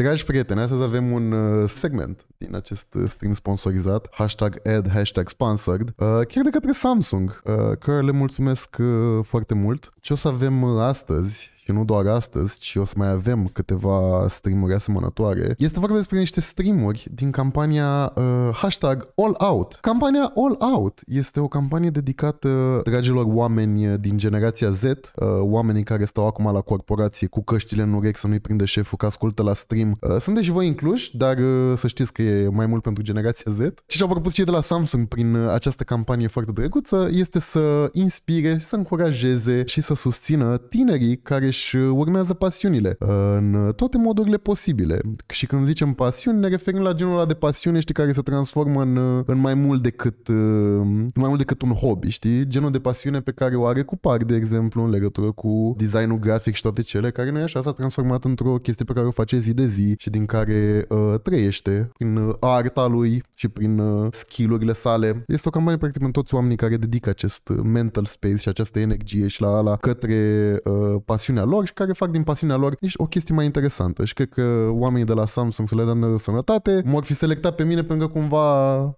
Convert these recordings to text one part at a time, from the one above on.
Dragi prieteni, astăzi avem un uh, segment din acest uh, stream sponsorizat, hashtag ad, hashtag sponsored, uh, chiar de către Samsung, care le mulțumesc foarte mult. Ce o să avem astăzi și nu doar astăzi, ci o să mai avem câteva streamuri asemănătoare, este vorba despre niște streamuri din campania uh, hashtag All Out. Campania All Out este o campanie dedicată uh, dragilor oameni uh, din generația Z, uh, oamenii care stau acum la corporație cu căștile în urechi să nu-i prinde șeful că ascultă la stream. Uh, sunteți și voi incluși, dar uh, să știți că e mai mult pentru generația Z. Ce și-au propus cei de la Samsung prin uh, această campanie foarte drăguță este să inspire, să încurajeze și să susțină tinerii care își urmează pasiunile uh, în toate modurile posibile. Și când zicem pasiuni, ne referim la genul ăla de pasiune, știi, care se transformă în, uh, în mai mult decât uh, în mai mult decât un hobby, știi? Genul de pasiune pe care o are cu par, de exemplu, în legătură cu designul grafic și toate cele, care nu e așa, s-a transformat într-o chestie pe care o face zi de zi și din care uh, trăiește prin arta lui și prin uh, skillurile sale. Este o campanie practic în toți oamenii care dedică acest mental space și această energie și la ala către uh, pasiunea lor și care fac din pasiunea lor ești o chestie mai interesantă. Și cred că oamenii de la Samsung să le dăm sănătate m-ar fi selectat pe mine pentru că cumva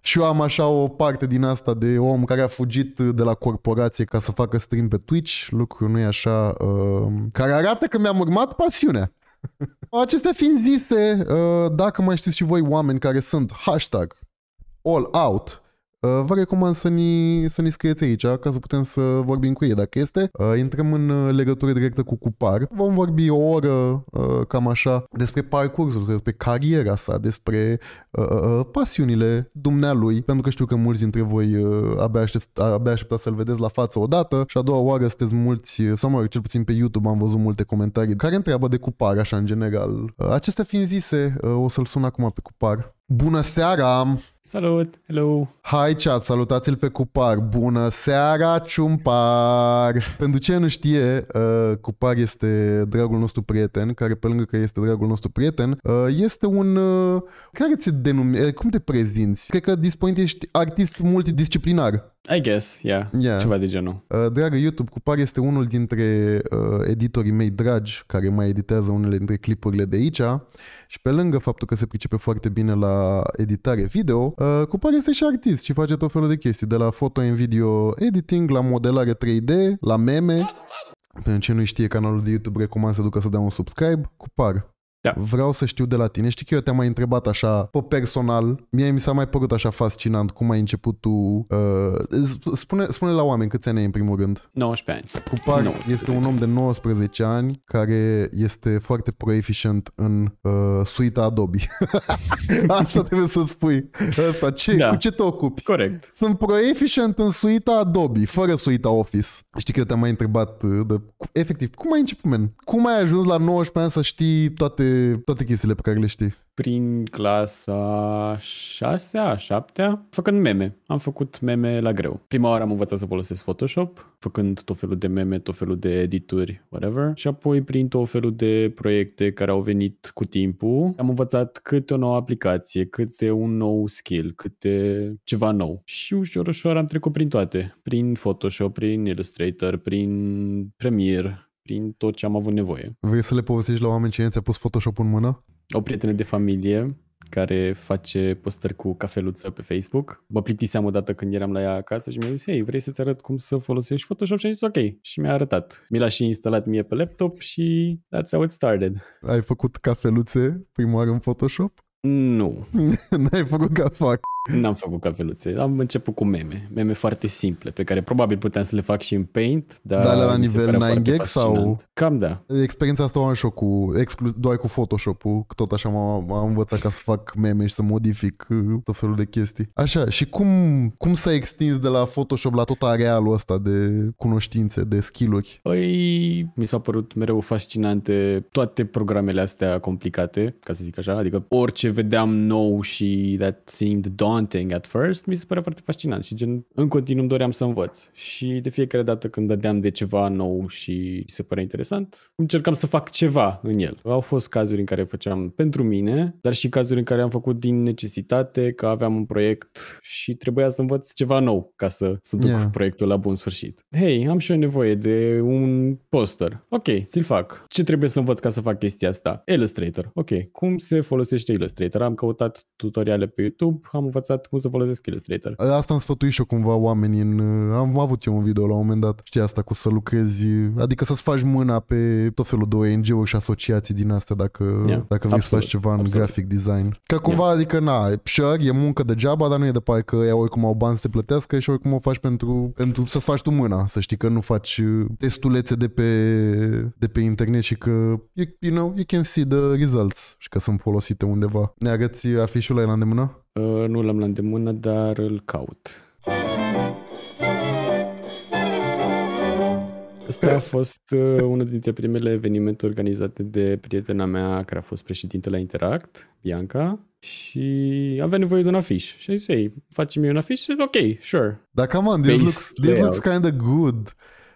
și eu am așa o parte din asta de om care a fugit de la corporație ca să facă stream pe Twitch, lucru nu e așa, uh, care arată că mi-am urmat pasiunea. Acestea fiind zise, uh, dacă mai știți și voi oameni care sunt hashtag all out Uh, vă recomand să ni, să ni scrieți aici ca să putem să vorbim cu ei dacă este. Uh, intrăm în uh, legătură directă cu Cupar. Vom vorbi o oră cam așa despre parcursul, despre cariera sa, despre pasiunile dumnealui, pentru că știu că mulți dintre voi abia, aștept, abia așteptați să-l vedeți la față odată și a doua oară sunteți mulți, sau mă rog, cel puțin pe YouTube am văzut multe comentarii care întreabă de Cupar așa în general. Acestea fiind zise, o să-l sun acum pe Cupar. Bună seara! Salut! Hello! Hai chat, salutați-l pe Cupar! Bună seara, Ciumpar! Pentru ce nu știe, uh, Cupar este dragul nostru prieten, care pe lângă că este dragul nostru prieten, uh, este un... Uh, care ți denumi... Uh, cum te prezinți? Cred că dispoint ești artist multidisciplinar. I guess, yeah, yeah. ceva de genul. Uh, dragă YouTube, Cupar este unul dintre uh, editorii mei dragi care mai editează unele dintre clipurile de aici și pe lângă faptul că se pricepe foarte bine la editare video, Uh, este și artist și face tot felul de chestii, de la foto în video editing, la modelare 3D, la meme. Pentru ce nu știe, canalul de YouTube recomand să ducă să dea un subscribe. Cupar. Da. Vreau să știu de la tine. Știi că eu te-am mai întrebat așa, pe personal, mie mi s-a mai părut așa fascinant cum ai început tu. Uh, spune, spune la oameni câți ani ai în primul rând. 19 ani. Cupar 19. este un om de 19 ani care este foarte proeficient în uh, suita Adobe. Asta trebuie să spui. Asta, ce, da. cu ce te ocupi? Corect. Sunt proeficient în suita Adobe, fără suita Office. Știi că eu te-am mai întrebat, uh, de, efectiv, cum ai început, men? Cum ai ajuns la 19 ani să știi toate toate chestiile pe care le știi? Prin clasa 6-a, 7 făcând meme. Am făcut meme la greu. Prima oară am învățat să folosesc Photoshop, făcând tot felul de meme, tot felul de edituri, whatever. Și apoi prin tot felul de proiecte care au venit cu timpul, am învățat câte o nouă aplicație, câte un nou skill, câte ceva nou. Și ușor, ușor am trecut prin toate. Prin Photoshop, prin Illustrator, prin Premiere, prin tot ce am avut nevoie. Vrei să le povestești la oameni cine ți-a pus Photoshop în mână? O prietenă de familie care face postări cu cafeluță pe Facebook. Mă plictiseam odată când eram la ea acasă și mi-a zis, hei, vrei să-ți arăt cum să folosești Photoshop? Și am zis, ok. Și mi-a arătat. Mi l-a și instalat mie pe laptop și that's how it started. Ai făcut cafeluțe primar în Photoshop? Nu. N-ai făcut ca fac. N-am făcut cafeluțe. Am început cu meme. Meme foarte simple, pe care probabil puteam să le fac și în Paint, dar... Dar la nivel 9 sau... Cam da. Experiența asta o am și cu, exclu- doar cu Photoshop-ul, că tot așa m-am am învățat ca să fac meme și să modific uh, tot felul de chestii. Așa, și cum, cum s-a extins de la Photoshop la tot arealul ăsta de cunoștințe, de skill-uri? Păi, mi s au părut mereu fascinante toate programele astea complicate, ca să zic așa, adică orice vedeam nou și that seemed daunting at first, mi se părea foarte fascinant și gen, în continuu doream să învăț. Și de fiecare dată când dădeam de ceva nou și se părea interesant, încercam să fac ceva în el. Au fost cazuri în care făceam pentru mine, dar și cazuri în care am făcut din necesitate, că aveam un proiect și trebuia să învăț ceva nou ca să, să duc yeah. proiectul la bun sfârșit. Hei, am și eu nevoie de un poster. Ok, ți-l fac. Ce trebuie să învăț ca să fac chestia asta? Illustrator. Ok, cum se folosește Illustrator? Illustrator. Am căutat tutoriale pe YouTube, am învățat cum să folosesc Illustrator. Asta am sfătuit și cumva oamenii în... Am avut eu un video la un moment dat, știi asta, cu să lucrezi, adică să-ți faci mâna pe tot felul de ONG-uri și asociații din astea dacă, yeah, dacă vrei să faci ceva în absolut. graphic design. Că cumva, yeah. adică, na, sure, e muncă degeaba, dar nu e de pare că ea oricum au bani să te plătească și oricum o faci pentru, pentru să-ți faci tu mâna, să știi că nu faci testulețe de pe, de pe internet și că, you know, you can see the results și că sunt folosite undeva. Ne agăți afișul la îndemână? Uh, nu l-am la îndemână, dar îl caut. Asta a fost uh, unul dintre primele evenimente organizate de prietena mea care a fost președinte la Interact, Bianca, și avea nevoie de un afiș. Și a zis, hey, facem eu un afiș? Ok, sure. Dar come on, this looks, this looks kind of good.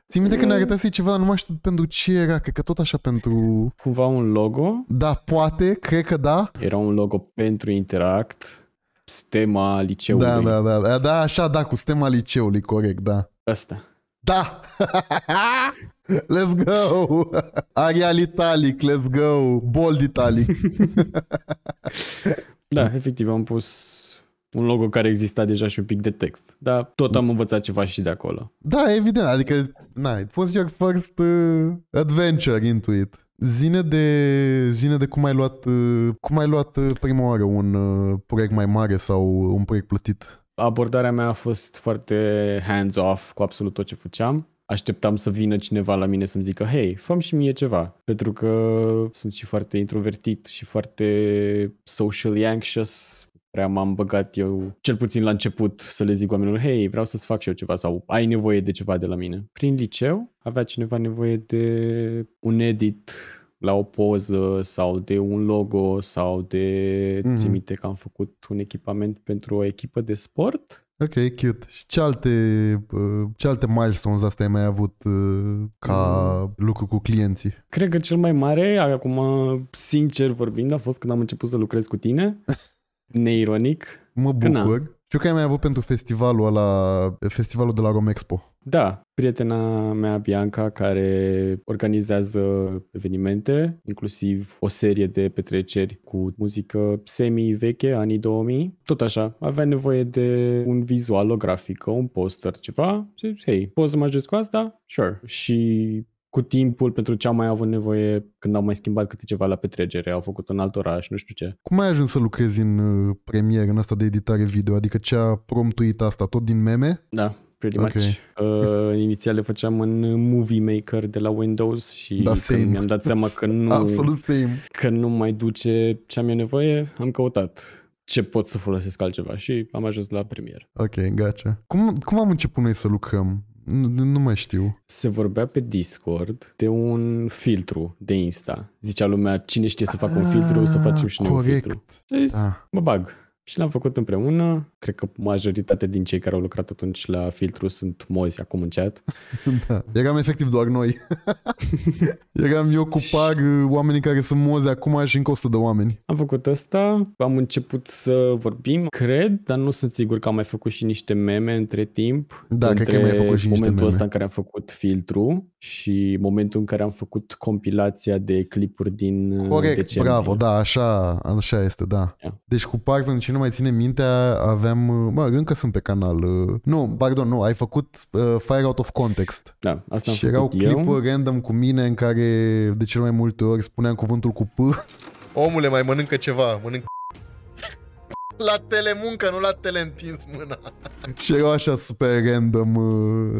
Ții minte că ne arătase ceva, nu mai știu pentru ce era, cred că tot așa pentru... Cumva un logo? Da, poate, cred că da. Era un logo pentru Interact, stema liceului. Da, da, da, da, da așa, da, cu stema liceului, corect, da. Asta. Da! let's go! Arial italic, let's go! Bold italic! da, efectiv, am pus un logo care exista deja și un pic de text. Dar tot am învățat ceva și de acolo. Da, evident, adică, na, it was your first uh, adventure into it. Zine de, zine de cum ai luat, uh, cum ai luat uh, prima oară un uh, proiect mai mare sau un proiect plătit. Abordarea mea a fost foarte hands-off cu absolut tot ce făceam. Așteptam să vină cineva la mine să-mi zică, hei, fă și mie ceva. Pentru că sunt și foarte introvertit și foarte socially anxious prea m-am băgat eu, cel puțin la început, să le zic oamenilor, hei, vreau să-ți fac și eu ceva sau ai nevoie de ceva de la mine. Prin liceu avea cineva nevoie de un edit la o poză sau de un logo sau de, mm-hmm. ți minte că am făcut un echipament pentru o echipă de sport. Ok, cute. Și ce alte, ce alte milestones astea ai mai avut ca mm. lucru cu clienții? Cred că cel mai mare, acum sincer vorbind, a fost când am început să lucrez cu tine. neironic. Mă bucur. Știu că ai mai avut pentru festivalul ăla, festivalul de la Romexpo. Da, prietena mea Bianca care organizează evenimente, inclusiv o serie de petreceri cu muzică semi-veche, anii 2000. Tot așa, avea nevoie de un vizual, o grafică, un poster, ceva. Și, hei, poți să mă ajut cu asta? Sure. Și cu timpul pentru ce am mai avut nevoie când au mai schimbat câte ceva la petrecere, au făcut un alt oraș, nu știu ce. Cum ai ajuns să lucrezi în uh, premier, în asta de editare video? Adică ce a promptuit asta? Tot din meme? Da, pretty okay. much. Uh, inițial le făceam în Movie Maker de la Windows și da, când mi-am dat seama că nu, Absolut same. că nu mai duce ce am eu nevoie, am căutat ce pot să folosesc altceva și am ajuns la premier. Ok, gata. Cum, cum am început noi să lucrăm? Nu, nu mai știu. Se vorbea pe Discord de un filtru de Insta. Zicea lumea, cine știe să facă un filtru, să facem și noi un ah, filtru. Zis, deci, ah. mă bag. Și l-am făcut împreună. Cred că majoritatea din cei care au lucrat atunci la filtru sunt mozi acum în chat. Da. Eram efectiv doar noi. Eram eu cu pag oamenii care sunt mozi acum și încă 100 de oameni. Am făcut asta, am început să vorbim, cred, dar nu sunt sigur că am mai făcut și niște meme între timp. Da, între cred că mai făcut și momentul niște momentul ăsta în care am făcut filtru și momentul în care am făcut compilația de clipuri din uh, Corect, decembrie. bravo, da, așa, așa este, da. Yeah. Da. Deci cu Park, pentru cine nu mai ține minte, aveam, uh, mă, încă sunt pe canal. Uh, nu, pardon, nu, ai făcut uh, Fire Out of Context. Da, asta am Și făcut erau clipuri random cu mine în care de cel mai multe ori spuneam cuvântul cu P. Omule, mai mănâncă ceva, mănâncă la telemuncă, nu la teleîntins mâna. și erau așa super random,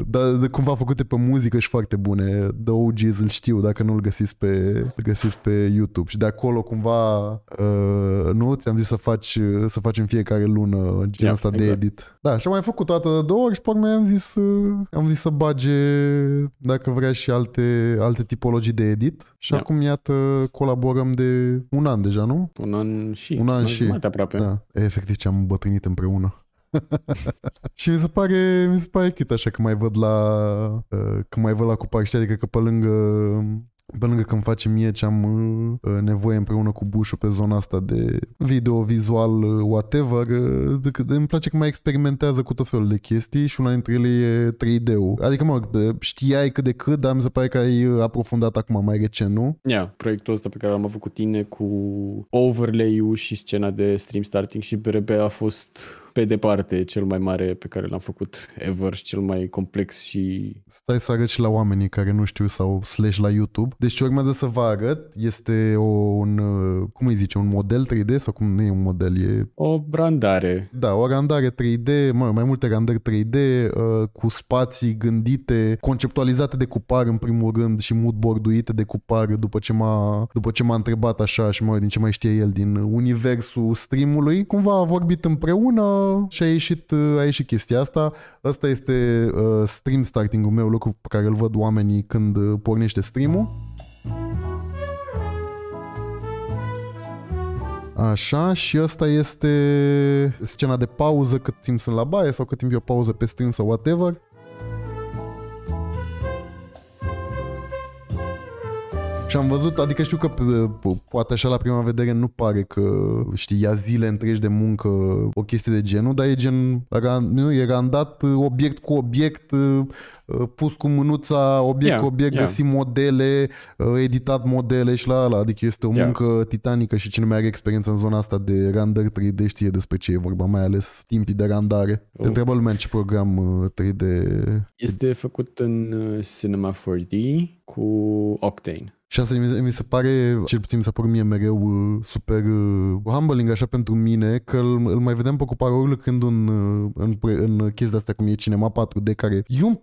dar de cumva făcute pe muzică și foarte bune. The OGs îl știu, dacă nu-l găsiți pe, îl găsiți pe YouTube. Și de acolo cumva, uh, nu, ți-am zis să faci, să faci în fiecare lună genul yeah, ăsta exact. de edit. Da, și am mai făcut toată de două ori și pe am zis, uh, am zis să bage, dacă vrea și alte, alte tipologii de edit. Și yeah. acum, iată, colaborăm de un an deja, nu? Un an și. Un an, un an și. Mai aproape. Da. E, efectiv ce am bătrânit împreună. și mi se pare, mi se pare chit așa că mai văd la, uh, că mai văd la cupar, știi, adică că pe lângă pe lângă că îmi face mie ce am uh, uh, nevoie împreună cu bușul pe zona asta de video, vizual, uh, whatever, îmi place că mai experimentează cu tot felul de chestii și una dintre ele e 3D-ul. Adică, mă, știai cât de cât, dar mi se pare că ai aprofundat acum mai recent, nu? Ia, yeah, proiectul ăsta pe care l-am avut cu tine, cu overlay-ul și scena de stream starting și BRB a fost pe departe cel mai mare pe care l-am făcut ever și cel mai complex și... Stai să arăt și la oamenii care nu știu sau slash la YouTube. Deci ce urmează să vă arăt este o, un, uh, cum îi zice, un model 3D sau cum nu e un model, e... O randare. Da, o randare 3D, mă, mai multe randări 3D uh, cu spații gândite, conceptualizate de cupar în primul rând și mood borduite de cupar după ce m-a, după ce m-a întrebat așa și mă din ce mai știe el din universul streamului. Cumva a vorbit împreună, și a ieșit, a ieșit chestia asta. Asta este uh, stream starting-ul meu, lucru pe care îl văd oamenii când uh, pornește stream-ul. Așa, și asta este scena de pauză cât timp sunt la baie sau cât timp e o pauză pe stream sau whatever. Și am văzut, adică știu că poate așa la prima vedere nu pare că, știi, ia zile întregi de muncă o chestie de genul, dar e gen, nu, e randat uh, obiect cu obiect, uh, uh, pus cu mânuța obiect yeah, cu obiect, yeah. găsi modele, editat modele și la ala. Adică este o yeah. muncă titanică și cine mai are experiență în zona asta de render 3D știe despre ce e vorba, mai ales timpii de randare. Oh. Te întreabă lumea în ce program 3D... Este făcut în Cinema 4D cu Octane. Și asta mi se, mi se pare, cel puțin mi s-a părut mie mereu uh, super uh, humbling așa pentru mine, că îl, îl mai vedem pe cu parolul când uh, în, în, în chestia asta cum e Cinema 4D, care e un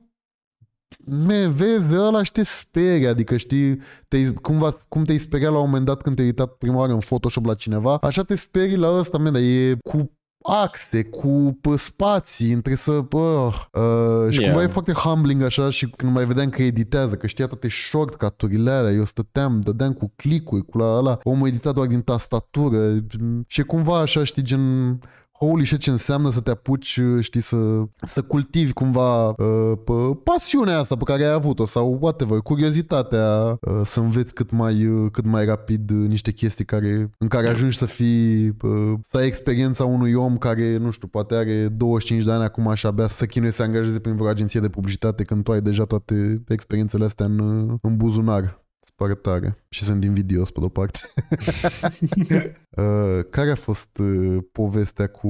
me, vezi, de ăla și te speri, adică știi, te, cumva, cum te-ai speriat la un moment dat când te-ai uitat prima oară în Photoshop la cineva, așa te speri la ăsta, mea, dar e cu axe, cu spații, între să... Uh, uh, și yeah. cumva e foarte humbling așa și când mai vedeam că editează, că știa toate shortcut-urile alea, eu stăteam, dădeam cu click cu la ăla, omul edita doar din tastatură și cumva așa, știi, gen holy shit ce înseamnă să te apuci, uh, știi, să, să cultivi cumva uh, pă, pasiunea asta pe care ai avut-o sau whatever, curiozitatea uh, să înveți cât mai, uh, cât mai rapid uh, niște chestii care, în care ajungi să fii, uh, să ai experiența unui om care, nu știu, poate are 25 de ani acum și abia să chinuie să angajeze prin vreo agenție de publicitate când tu ai deja toate experiențele astea în, uh, în buzunar pare tare și sunt invidios pe de-o parte. Uh, care a fost uh, povestea cu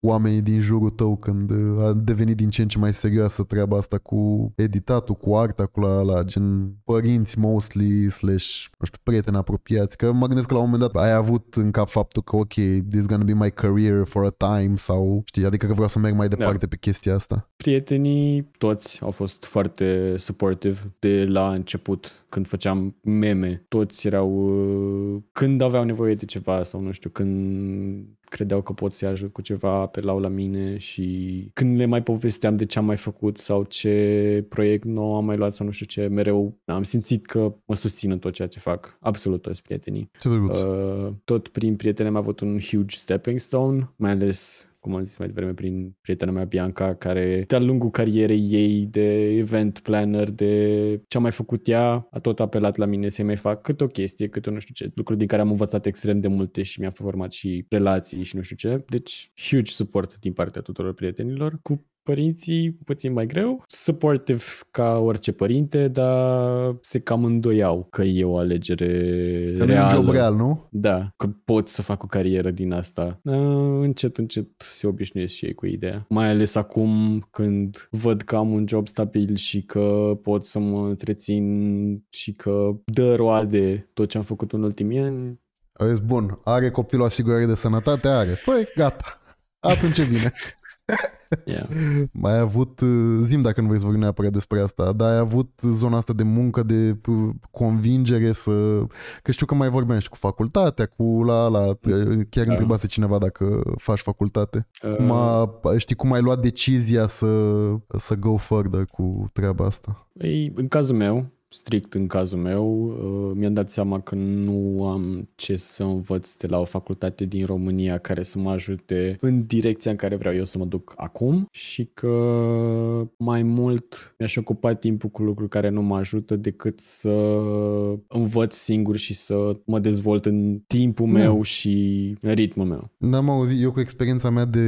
oamenii din jurul tău când uh, a devenit din ce în ce mai serioasă treaba asta cu editatul, cu arta, cu la, la gen părinți mostly slash, nu știu, prieteni apropiați? Că mă gândesc că la un moment dat ai avut în cap faptul că ok, this gonna be my career for a time sau știi, adică că vreau să merg mai da. departe da. pe chestia asta. Prietenii toți au fost foarte supportive de la început când făceam meme, toți erau uh, când aveau nevoie de ceva sau nu știu, când credeau că pot să-i ajut cu ceva, apelau la mine și când le mai povesteam de ce am mai făcut sau ce proiect nou am mai luat sau nu știu ce, mereu am simțit că mă susțin în tot ceea ce fac, absolut toți prietenii. uh, tot prin prieteni am avut un huge stepping stone, mai ales cum am zis mai devreme, prin prietena mea Bianca, care de-a lungul carierei ei de event planner, de ce-a mai făcut ea, a tot apelat la mine să-i mai fac cât o chestie, cât o nu știu ce, lucruri din care am învățat extrem de multe și mi-a format și relații și nu știu ce. Deci, huge suport din partea tuturor prietenilor, cu părinții puțin mai greu, supportive ca orice părinte, dar se cam îndoiau că e o alegere că reală. Că job real, nu? Da, că pot să fac o carieră din asta. Ă, încet, încet se obișnuiesc și ei cu ideea. Mai ales acum când văd că am un job stabil și că pot să mă întrețin și că dă roade tot ce am făcut în ultimii ani. Ești bun, are copilul asigurare de sănătate? Are. Păi, gata. Atunci e bine. Yeah. mai ai avut, uh, zim dacă nu vrei să vorbim neapărat despre asta, dar ai avut zona asta de muncă, de uh, convingere să... Că știu că mai vorbeam și cu facultatea, cu la la... Mm. Chiar da. întrebase cineva dacă faci facultate. Uh. Cum a, știi cum ai luat decizia să, să go further cu treaba asta? Ei, în cazul meu, strict în cazul meu, uh, mi-am dat seama că nu am ce să învăț de la o facultate din România care să mă ajute în direcția în care vreau eu să mă duc acum și că mai mult mi-aș ocupa timpul cu lucruri care nu mă ajută decât să învăț singur și să mă dezvolt în timpul da. meu da. și în ritmul meu. N-am auzit, eu cu experiența mea de,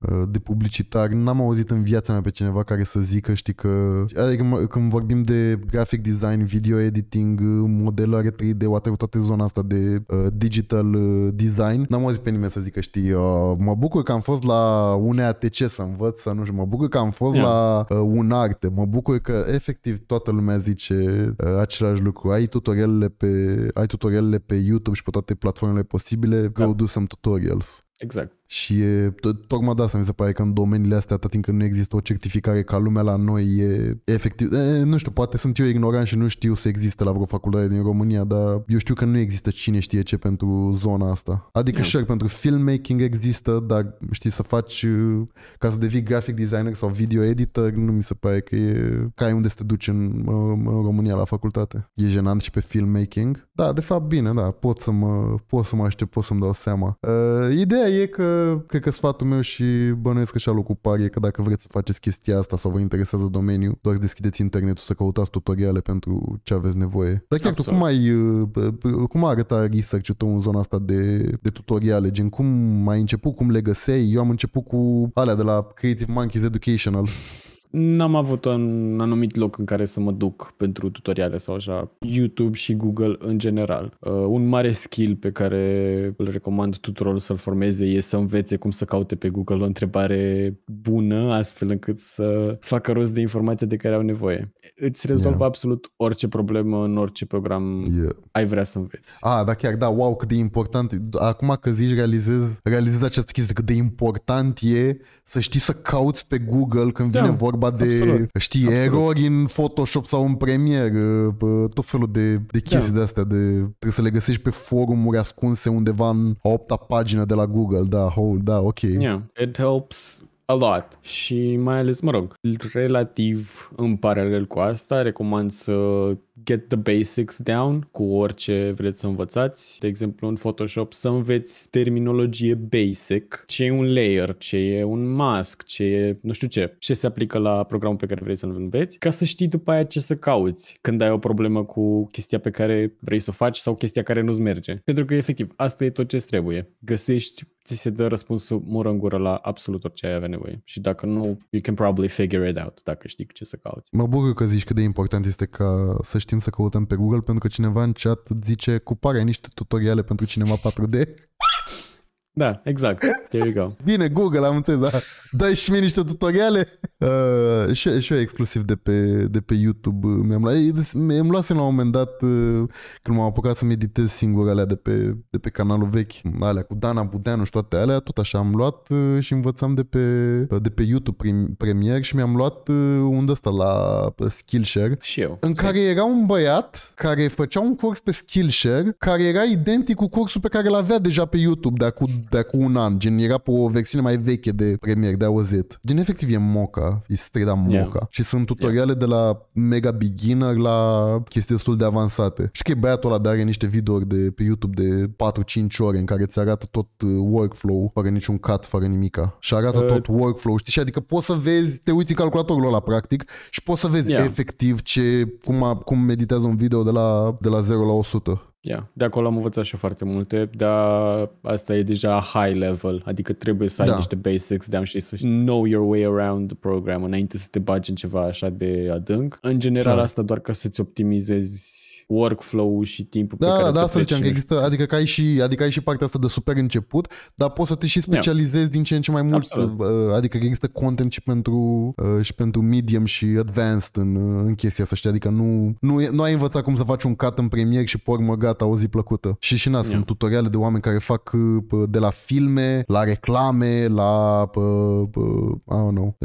uh, de publicitar, n-am auzit în viața mea pe cineva care să zică, știi că, adică când vorbim de graphic design design, video editing, modelare 3D, whatever, toată zona asta de uh, digital uh, design. N-am auzit pe nimeni să zică, știi, uh, mă bucur că am fost la UNEATC să învăț, să nu știu, mă bucur că am fost yeah. la uh, arte, mă bucur că efectiv toată lumea zice uh, același lucru. Ai tutorialele pe, ai tutorialele pe YouTube și pe toate platformele posibile, go do some tutorials. Exact. Și e, tocmai de asta mi se pare că în domeniile astea, atât timp când nu există o certificare ca lumea la noi, e efectiv... E, nu știu, poate sunt eu ignorant și nu știu să existe la vreo facultate din România, dar eu știu că nu există cine știe ce pentru zona asta. Adică, sure, pentru filmmaking există, dar știi, să faci... Uh, ca să devii graphic designer sau video editor, nu mi se pare că e ca ai unde să te duci în, uh, în România la facultate. E jenant și pe filmmaking. Da, de fapt, bine, da, pot să mă, pot să mă aștept, pot să-mi dau seama. Uh, ideea e că cred că sfatul meu și bănuiesc că și cu ocuparie că dacă vreți să faceți chestia asta sau vă interesează domeniul, doar deschideți internetul să căutați tutoriale pentru ce aveți nevoie. Dar chiar Absolut. tu cum ai, uh, uh, cum a arătat research-ul tău în zona asta de, de tutoriale? Gen cum ai început, cum le găseai? Eu am început cu alea de la Creative Monkeys Educational n-am avut un anumit loc în care să mă duc pentru tutoriale sau așa. YouTube și Google în general. Uh, un mare skill pe care îl recomand tuturor să-l formeze e să învețe cum să caute pe Google o întrebare bună, astfel încât să facă rost de informația de care au nevoie. Îți rezolvă yeah. absolut orice problemă în orice program yeah. ai vrea să înveți. Ah, da, chiar, da, wow, cât de important. Acum că zici, realizez, realizez această chestie, cât de important e să știi să cauți pe Google când da. vine vorba vorba Absolut. de, știi, Absolut. erori în Photoshop sau în Premiere, tot felul de, de da. chestii da. de astea, de, trebuie să le găsești pe forumuri ascunse undeva în a opta pagină de la Google, da, hold, da, ok. Yeah, it helps a lot și mai ales, mă rog, relativ în paralel cu asta, recomand să get the basics down cu orice vreți să învățați. De exemplu, în Photoshop să înveți terminologie basic, ce e un layer, ce e un mask, ce e nu știu ce, ce se aplică la programul pe care vrei să-l înveți, ca să știi după aia ce să cauți când ai o problemă cu chestia pe care vrei să o faci sau chestia care nu-ți merge. Pentru că, efectiv, asta e tot ce trebuie. Găsești ți se dă răspunsul mură în gură la absolut orice ai avea nevoie. Și dacă nu, you can probably figure it out dacă știi ce să cauți. Mă bucur că zici cât de important este ca să știm să căutăm pe Google pentru că cineva în chat zice cu pare niște tutoriale pentru cinema 4D. Da, exact. There you go. Bine, Google, am înțeles, da. Dai și mie niște tutoriale. Uh, și, și eu exclusiv de pe, de pe YouTube uh, mi-am luat. Mi-am luat la un moment dat uh, când m-am apucat să-mi singur alea de pe, de pe canalul vechi, alea cu Dana Budeanu și toate alea, tot așa am luat uh, și învățam de pe, uh, de pe YouTube prim, premier și mi-am luat uh, un ăsta la Skillshare. Și eu. În care era un băiat care făcea un curs pe Skillshare care era identic cu cursul pe care l-avea deja pe YouTube de acum de acum un an, gen era pe o versiune mai veche de Premiere, de auzit. Gen efectiv e moca, e strida moca. Yeah. Și sunt tutoriale yeah. de la mega beginner la chestii destul de avansate. Și că băiatul ăla de are niște videouri de pe YouTube de 4-5 ore în care ți arată tot uh, workflow fără niciun cut, fără nimica. Și arată uh. tot workflow, știi? Și adică poți să vezi, te uiți în calculatorul ăla practic și poți să vezi yeah. efectiv ce, cum, a, cum meditează un video de la, de la 0 la 100. Yeah. De acolo am învățat și foarte multe, dar asta e deja high level, adică trebuie să ai da. niște basics de am și să know your way around the program înainte să te bagi în ceva așa de adânc. În general, da. asta doar ca să-ți optimizezi workflow-ul și timpul da, pe care Da, da, să zicem că există, adică, că ai și, adică ai și partea asta de super început, dar poți să te și specializezi yeah. din ce în ce mai mult, Absolut. Uh, adică că există content și pentru, uh, și pentru medium și advanced în, uh, în chestia asta, știi? Adică nu, nu, nu ai învățat cum să faci un cut în premier și pormă gata, o zi plăcută. Și și na, yeah. sunt tutoriale de oameni care fac de la filme, la reclame, la, uh, uh, I don't know,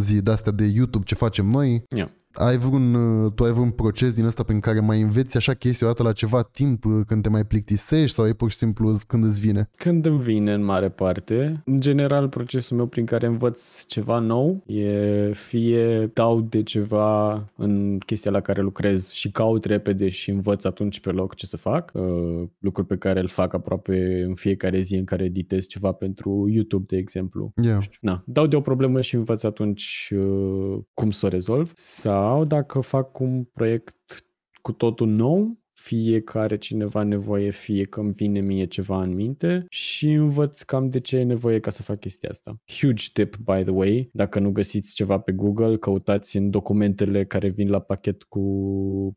zi de astea de YouTube ce facem noi. Yeah. Ai vreun, uh, tu ai vreun proces din ăsta prin care mai înveți așa chestii odată la ceva timp uh, când te mai plictisești sau e pur și simplu când îți vine? Când îmi vine în mare parte. În general, procesul meu prin care învăț ceva nou e fie dau de ceva în chestia la care lucrez și caut repede și învăț atunci pe loc ce să fac. Uh, lucruri pe care îl fac aproape în fiecare zi în care editez ceva pentru YouTube, de exemplu. Yeah. Na, dau de o problemă și învăț atunci cum să o rezolv. Sau sau dacă fac un proiect cu totul nou, fie că are cineva nevoie, fie că îmi vine mie ceva în minte și învăț cam de ce e nevoie ca să fac chestia asta. Huge tip, by the way, dacă nu găsiți ceva pe Google, căutați în documentele care vin la pachet cu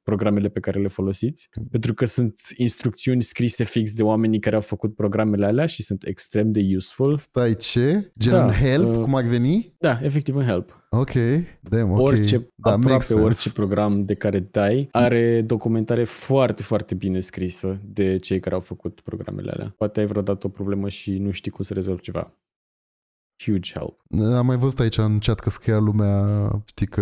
programele pe care le folosiți, pentru că sunt instrucțiuni scrise fix de oamenii care au făcut programele alea și sunt extrem de useful. Stai ce? Gen da, help, uh, cum ar veni? Da, efectiv un help. Ok, damn, ok. Orice, da, aproape orice program de care dai are documentare foarte, foarte bine scrisă de cei care au făcut programele alea. Poate ai vreodată o problemă și nu știi cum să rezolvi ceva. Huge help. Am mai văzut aici în chat că scria lumea, știi că,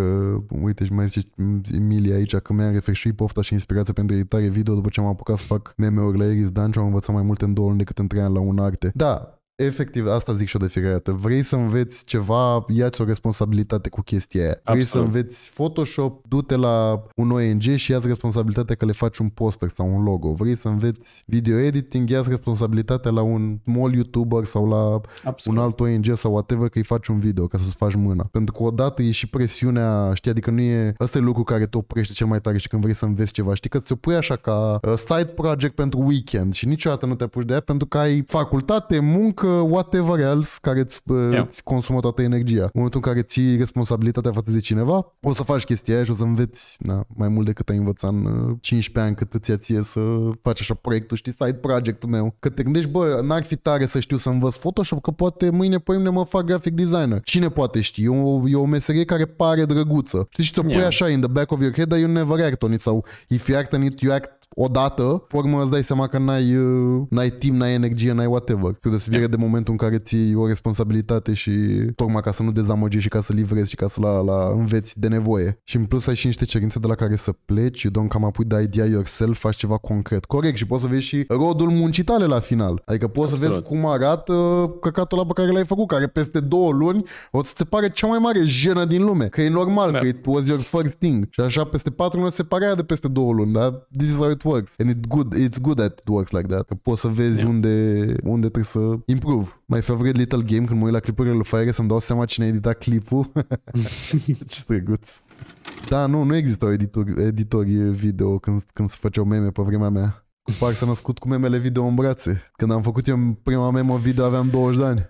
uite, și mai zice Emilia aici că mi-am refreshuit pofta și inspirația pentru editare video după ce am apucat să fac meme-uri la Eris Dungeon, am învățat mai multe în două luni decât în trei ani la un arte. Da, efectiv, asta zic și eu de fiecare dată. Vrei să înveți ceva, ia-ți o responsabilitate cu chestia aia. Vrei Absolut. să înveți Photoshop, du-te la un ONG și ia-ți responsabilitatea că le faci un poster sau un logo. Vrei să înveți video editing, ia-ți responsabilitatea la un mall YouTuber sau la Absolut. un alt ONG sau whatever că îi faci un video ca să-ți faci mâna. Pentru că odată e și presiunea, știi, adică nu e, ăsta e lucru care te oprește cel mai tare și când vrei să înveți ceva, știi că ți-o pui așa ca uh, side project pentru weekend și niciodată nu te apuci de ea pentru că ai facultate, muncă, Uh, whatever else care îți, uh, yeah. îți consumă toată energia. În momentul în care ții responsabilitatea față de cineva, o să faci chestia aia și o să înveți na, mai mult decât ai învățat în 15 uh, ani cât îți a ție să faci așa proiectul, știi, side project-ul meu. Că te gândești, bă, n-ar fi tare să știu să învăț Photoshop, că poate mâine, poimne mă fac graphic designer. Cine poate ști? E o, e o meserie care pare drăguță. Știi, și te pui yeah. așa in the back of your head, dar you never act on it sau if you act on it, you act odată, formă îți dai seama că n-ai, uh, n-ai timp, n-ai energie, n-ai whatever. Cred că se de da. momentul în care ții o responsabilitate și tocmai ca să nu dezamăgești și ca să livrezi și ca să la, la înveți de nevoie. Și în plus ai și niște cerințe de la care să pleci, you don't come up with the idea yourself, faci ceva concret. Corect și poți să vezi și rodul muncii tale la final. Adică poți Absolut. să vezi cum arată căcatul ăla pe care l-ai făcut, care peste două luni o să se pare cea mai mare jenă din lume, că e normal, da. că it was your first thing. Și așa peste patru luni se pare aia de peste două luni, dar this is how it works. And it good, it's good that it works like that. Că poți să vezi yeah. unde, unde trebuie să improve. My favorite little game, când mă uit la clipurile lui Fire, să-mi dau seama cine a editat clipul. Ce drăguț. Da, nu, nu există o editor, editorie video când, când se făceau meme pe vremea mea. par s-a născut cu memele video în brațe. Când am făcut eu prima memă video aveam 20 de ani.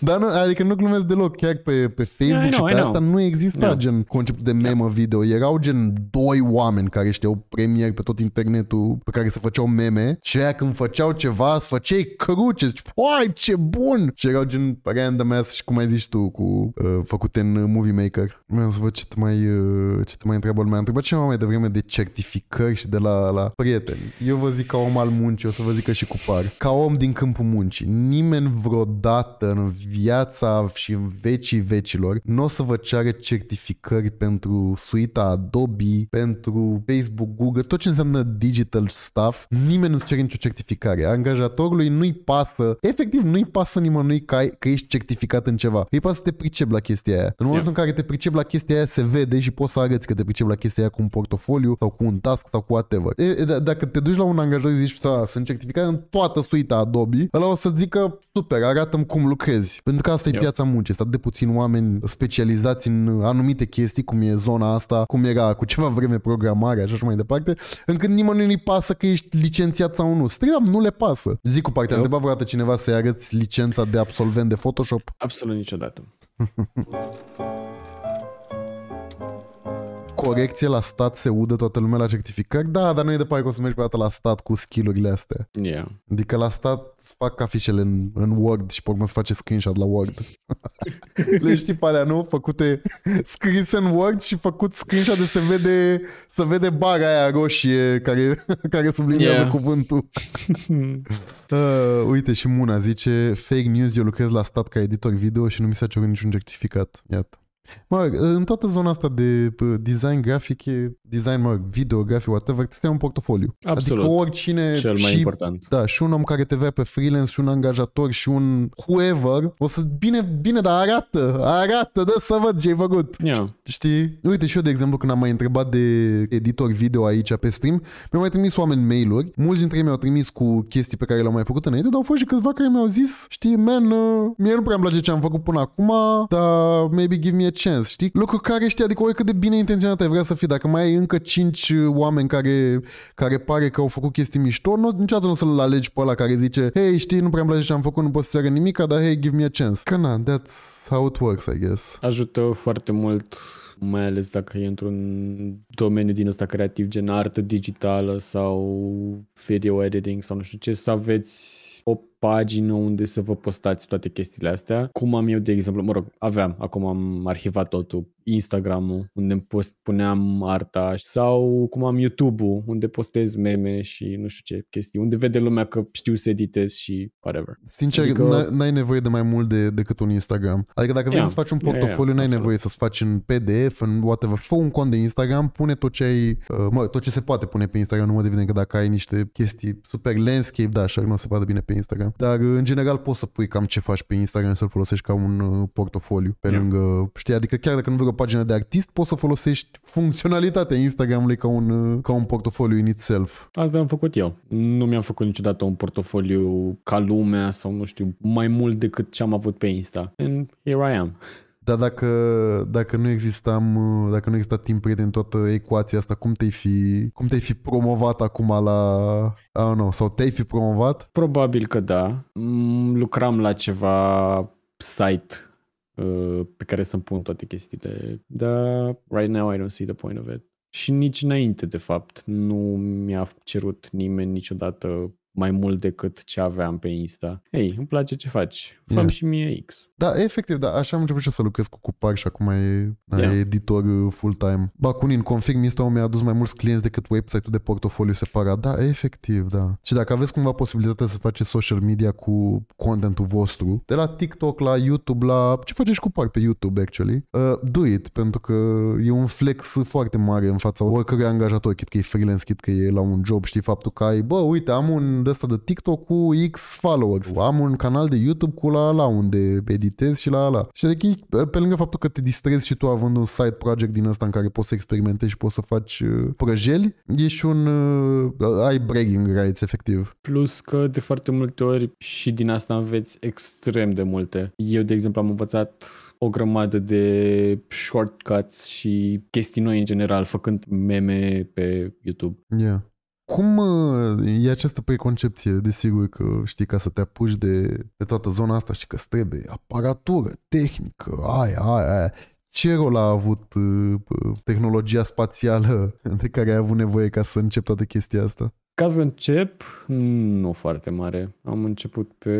Dar nu, adică nu glumesc deloc. Chiar pe, pe Facebook know, și pe asta nu exista yeah. gen concept de meme yeah. video. Erau gen doi oameni care știau premier pe tot internetul pe care se făceau meme și aia când făceau ceva, se făceai cruce. Zici, uai, ce bun! Și erau gen random ass și cum ai zis tu cu uh, făcute în Movie Maker. Vreau să văd ce te mai, uh, ce te mai întreabă lumea. Întrebat cineva mai devreme de certificări și de la, la prieteni. Eu vă zic ca om al muncii, o să vă zic că și cu par. Ca om din câmpul muncii, nimeni vreodată în viața și în vecii vecilor, nu o să vă ceară certificări pentru suita Adobe, pentru Facebook, Google, tot ce înseamnă digital stuff, nimeni nu-ți cere nicio certificare. Angajatorului nu-i pasă, efectiv nu-i pasă nimănui că, ai, că ești certificat în ceva. Îi pasă să te pricep la chestia aia. În momentul yeah. în care te pricep la chestia aia, se vede și poți să arăți că te pricep la chestia aia cu un portofoliu sau cu un task sau cu whatever. E, e, d- da, dacă te duci la un angajator și zici, da, sunt certificat în toată suita Adobe, ăla o să zică, super, arată cum lucrezi vezi. Pentru că asta e piața muncii, sunt de puțin oameni specializați în anumite chestii, cum e zona asta, cum era cu ceva vreme așa și mai departe, încât nimănui nu-i pasă că ești licențiat sau nu. Stream, nu le pasă. Zic cu partea, a întrebat vreodată cineva să-i arăți licența de absolvent de Photoshop? Absolut niciodată. corecție la stat se udă toată lumea la certificări? Da, dar nu e pare păi că o să mergi pe la stat cu skillurile astea. Yeah. Adică la stat îți fac afișele în, în Word și pe urmă să face screenshot la Word. Le știi pe alea, nu? Făcute scrise în Word și făcut screenshot de se vede, se vede bara aia roșie care, care subliniază yeah. cuvântul. uh, uite și Muna zice fake news, eu lucrez la stat ca editor video și nu mi s-a cerut niciun certificat. Iată. Mă rog, în toată zona asta de design grafic, design, mă rog, video, grafic, whatever, trebuie un portofoliu. Adică Absolut. Adică oricine... Cel mai și, important. Da, și un om care te vrea pe freelance, și un angajator, și un whoever, o să... Bine, bine, dar arată, arată, dă să văd ce ai făcut. Yeah. Știi? Uite, și eu, de exemplu, când am mai întrebat de editor video aici pe stream, mi-au mai trimis oameni mail-uri. Mulți dintre ei mi-au trimis cu chestii pe care le-au mai făcut înainte, dar au fost și câțiva care mi-au zis, știi, man, uh, mie nu prea îmi place ce am făcut până acum, dar maybe give me a sens, știi? Lucru care știi, adică oricât de bine intenționat ai vrea să fii, dacă mai ai încă 5 uh, oameni care, care pare că au făcut chestii mișto, nu, niciodată nu o să-l alegi pe ăla care zice, hei, știi, nu prea-mi place ce am făcut, nu pot să nimic, dar hei, give me a chance. Că na, that's how it works, I guess. Ajută foarte mult mai ales dacă e într-un domeniu din ăsta creativ, gen artă digitală sau video editing sau nu știu ce, să aveți o pagină unde să vă postați toate chestiile astea. Cum am eu, de exemplu, mă rog, aveam, acum am arhivat totul, Instagram-ul, unde post, puneam arta sau cum am YouTube-ul, unde postez meme și nu știu ce chestii, unde vede lumea că știu să editez și whatever. Sincer, adică... n-ai nevoie de mai mult de, decât un Instagram. Adică dacă vrei yeah. să faci un portofoliu, yeah, yeah, n-ai absolut. nevoie să-ți faci în PDF, în whatever. Fă un cont de Instagram, pune tot ce ai, uh, mă, tot ce se poate pune pe Instagram, nu mă devine că dacă ai niște chestii super landscape, da, așa nu se poate bine pe Instagram. Exact, dar uh, în general poți să pui cam ce faci pe Instagram să-l folosești ca un uh, portofoliu pe yeah. lângă, știi, adică chiar dacă nu vrei o pagină de artist, poți să folosești funcționalitatea Instagramului ca un, uh, ca un portofoliu in itself. Asta am făcut eu. Nu mi-am făcut niciodată un portofoliu ca lumea sau nu știu, mai mult decât ce am avut pe Insta. And here I am. Dar dacă, dacă nu existam, dacă nu exista timp prieten în toată ecuația asta, cum te-ai fi, cum te-ai fi promovat acum la, I don't know, sau te-ai fi promovat? Probabil că da. Mm, lucram la ceva site uh, pe care să-mi pun toate chestiile, dar right now I don't see the point of it. Și nici înainte, de fapt, nu mi-a cerut nimeni niciodată mai mult decât ce aveam pe Insta. Ei, îmi place ce faci. Fă yeah. și mie X. Da, efectiv, da, așa am început și să lucrez cu Cupar și acum e, da, yeah. editor full-time. Bacunin, config Insta mi-a adus mai mulți clienți decât website-ul de portofoliu separat. Da, efectiv, da. Și dacă aveți cumva posibilitatea să faceți social media cu contentul vostru, de la TikTok la YouTube la ce faceți cu Cupar pe YouTube actually, uh, do it, pentru că e un flex foarte mare în fața oricărui angajator, chit că e freelance, chit că e la un job, știi, faptul că ai, bă, uite, am un de asta de TikTok cu X followers. Am un canal de YouTube cu la la unde editez și la la. Și adică pe lângă faptul că te distrezi și tu având un side project din ăsta în care poți să experimentezi și poți să faci uh, prăjeli, ești un... Uh, ai bragging rights efectiv. Plus că de foarte multe ori și din asta înveți extrem de multe. Eu, de exemplu, am învățat o grămadă de shortcuts și chestii noi în general, făcând meme pe YouTube. Yeah. Cum uh, e această preconcepție, păi, desigur că știi, ca să te apuci de, de toată zona asta și că trebuie aparatură, tehnică, aia, aia, aia. Ce rol a avut uh, tehnologia spațială de care ai avut nevoie ca să încep toată chestia asta? Ca să încep, nu foarte mare. Am început pe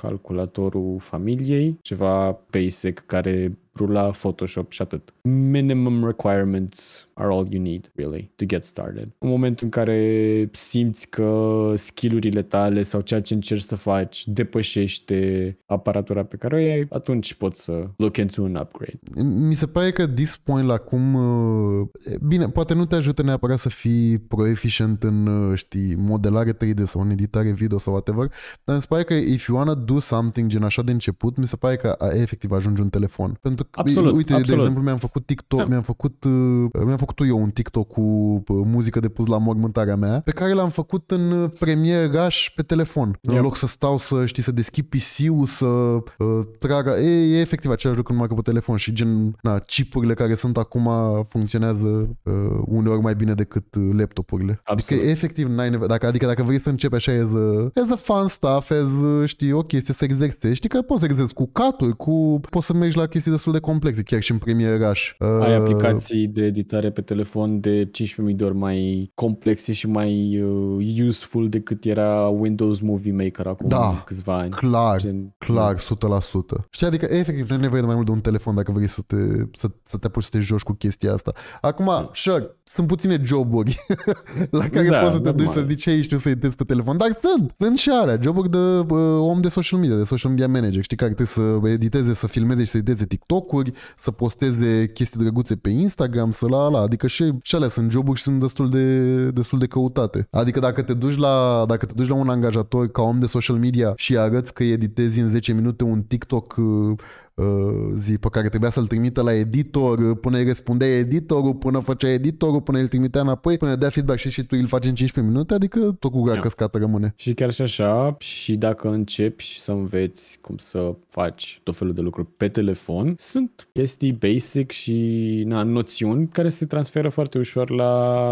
calculatorul familiei, ceva basic care lucru la Photoshop și atât. Minimum requirements are all you need, really, to get started. În momentul în care simți că skillurile tale sau ceea ce încerci să faci depășește aparatura pe care o ai, atunci poți să look into an upgrade. Mi se pare că this point acum, eh, bine, poate nu te ajută neapărat să fii proficient în, eh, știi, modelare 3D sau în editare video sau whatever, dar mi se pare că if you wanna do something gen așa de început, mi se pare că efectiv ajungi un telefon. Pentru Exact. Absolut, Uite, absolut. de exemplu, mi-am făcut TikTok, da. mi-am făcut, uh, mi-am făcut eu un TikTok cu uh, muzică de pus la mormântarea mea, pe care l-am făcut în uh, premier gaș pe telefon. Yep. Da. În loc să stau să, știi, să deschid PC-ul, să uh, tragă, e, e efectiv același lucru numai că pe telefon și gen, na, chipurile care sunt acum funcționează uh, uneori mai bine decât laptopurile. Adică, absolut. Adică efectiv n-ai nevoie, dacă, adică dacă vrei să începi așa e a, as a fun stuff, e știi, o chestie să exercezi, știi că poți să exercezi cu caturi, cu, poți să mergi la chestii destul destul de complexe, chiar și în primii eraș. Ai uh, aplicații de editare pe telefon de 15.000 de ori mai complexe și mai uh, useful decât era Windows Movie Maker acum da, câțiva ani. clar, Gen, clar, 100%. Știi, adică efectiv nu e nevoie de mai mult de un telefon dacă vrei să te, să, să te apuci să te joci cu chestia asta. Acum, da. sure, sunt puține joburi la care da, poți să te duci să zici ei știu să editezi pe telefon, dar sunt, sunt și alea, joburi de uh, om de social media, de social media manager, știi, care trebuie să editeze, să filmeze și să editeze TikTok jocuri, să posteze chestii drăguțe pe Instagram, să la la. Adică și, și alea sunt joburi și sunt destul de, destul de căutate. Adică dacă te duci la, dacă te duci la un angajator ca om de social media și arăți că editezi în 10 minute un TikTok uh, Uh, zi pe care trebuia să-l trimită la editor, până îi răspundea editorul, până făcea editorul, până îl trimitea înapoi, până dea feedback și, și tu îl faci în 15 minute, adică tot cu gura yeah. Da. căscată rămâne. Și chiar și așa, și dacă începi să înveți cum să faci tot felul de lucruri pe telefon, sunt chestii basic și na, noțiuni care se transferă foarte ușor la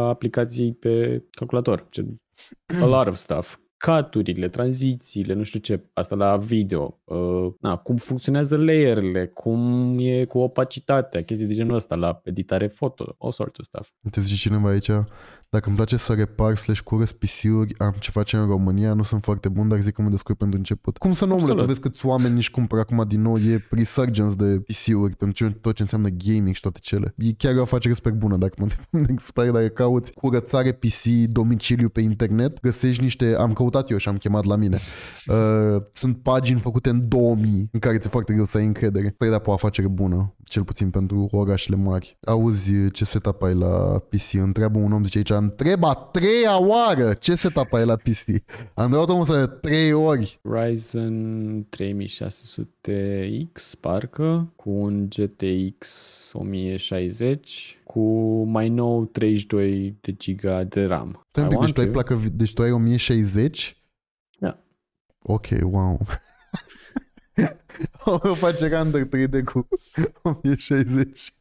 aplicații pe calculator. A lot of stuff caturile, tranzițiile, nu știu ce, asta la video, uh, na, cum funcționează layerele, cum e cu opacitatea, chestii de genul ăsta, la editare foto, all sorts of stuff. Te zice cineva aici, dacă îmi place să repar slash curăț uri am ce face în România, nu sunt foarte bun, dar zic că mă descurc pentru început. Cum să nu omule, tu vezi câți oameni nici cumpără acum din nou, e resurgence de PC-uri pentru tot ce înseamnă gaming și toate cele. E chiar o afacere super bună, dacă mă întreb, dacă cauți curățare PC, domiciliu pe internet, găsești niște, am căutat eu și am chemat la mine. Uh, sunt pagini făcute în 2000 în care ți-e foarte greu să ai încredere. Trebuie păi da, de o afacere bună, cel puțin pentru orașele mari. Auzi ce setup ai la PC, întreabă un om, zice aici, întreb a treia oară ce setup ai la PC. Am luat omul să de trei ori. Ryzen 3600X, parcă, cu un GTX 1060, cu mai nou 32 de giga de RAM. Stai deci tu, ai placă, deci tu ai 1060? Da. Ok, wow. o face render 3D cu 1060.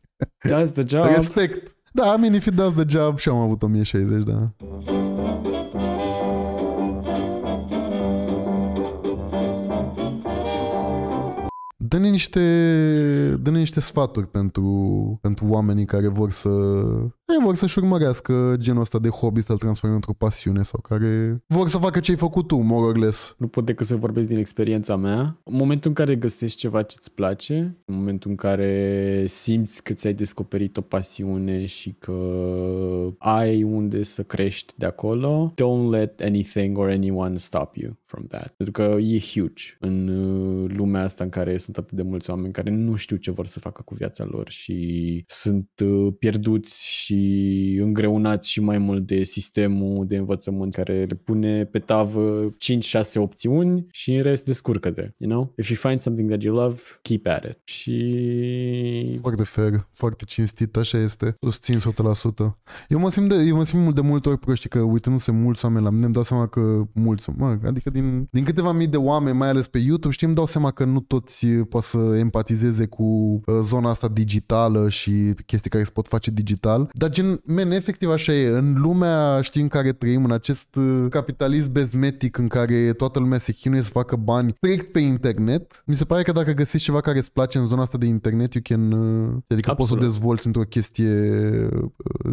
That's the job. Respect. Da, I mean, if it does the job și am avut 1060, da. Dă-ne niște, dă niște sfaturi pentru, pentru oamenii care vor să care vor să-și urmărească genul ăsta de hobby, să-l transforme într-o pasiune sau care vor să facă ce ai făcut tu, more or less. Nu pot decât să vorbesc din experiența mea. În momentul în care găsești ceva ce-ți place, în momentul în care simți că ți-ai descoperit o pasiune și că ai unde să crești de acolo, don't let anything or anyone stop you from that. Pentru că e huge în uh, lumea asta în care sunt atât de mulți oameni care nu știu ce vor să facă cu viața lor și sunt uh, pierduți și îngreunați și mai mult de sistemul de învățământ care le pune pe tavă 5-6 opțiuni și în rest descurcă de, you know? If you find something that you love, keep at it. Și... Foarte fair, foarte cinstit, așa este. Susțin 100%. Eu mă simt de, eu mă simt de multe ori proști că uitându-se mulți oameni la mine, îmi dau seama că mulți, mă, adică din, din câteva mii de oameni, mai ales pe YouTube, știm, dau seama că nu toți eh, pot să empatizeze cu eh, zona asta digitală și chestii care se pot face digital. Dar gen, men, efectiv așa e. În lumea, știi, în care trăim, în acest eh, capitalism bezmetic în care toată lumea se chinuie să facă bani strict pe internet, mi se pare că dacă găsești ceva care îți place în zona asta de internet, you can... Adică Absolut. poți să o dezvolți într-o chestie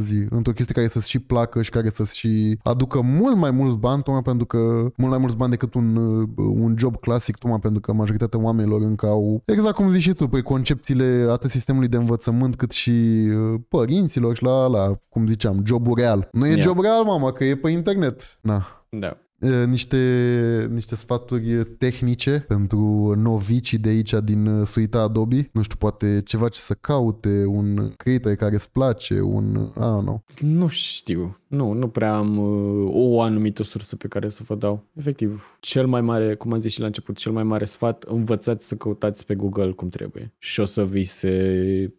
zi, într-o chestie care să-ți și placă și care să-ți și aducă mult mai mulți bani, tocmai pentru că mult mai mulți bani decât un, uh, un job clasic, tocmai pentru că majoritatea oamenilor încă au, exact cum zici și tu, preconcepțiile păi, atât sistemului de învățământ cât și uh, părinților și la, la cum ziceam, jobul real. Nu e yeah. job real, mama, că e pe internet. Na. Da niște, niște sfaturi tehnice pentru novicii de aici din uh, suita Adobe. Nu știu, poate ceva ce să caute, un creator care îți place, un... ah nu Nu știu. Nu, nu prea am uh, o anumită sursă pe care să vă dau. Efectiv, cel mai mare, cum am zis și la început, cel mai mare sfat, învățați să căutați pe Google cum trebuie și o să vi se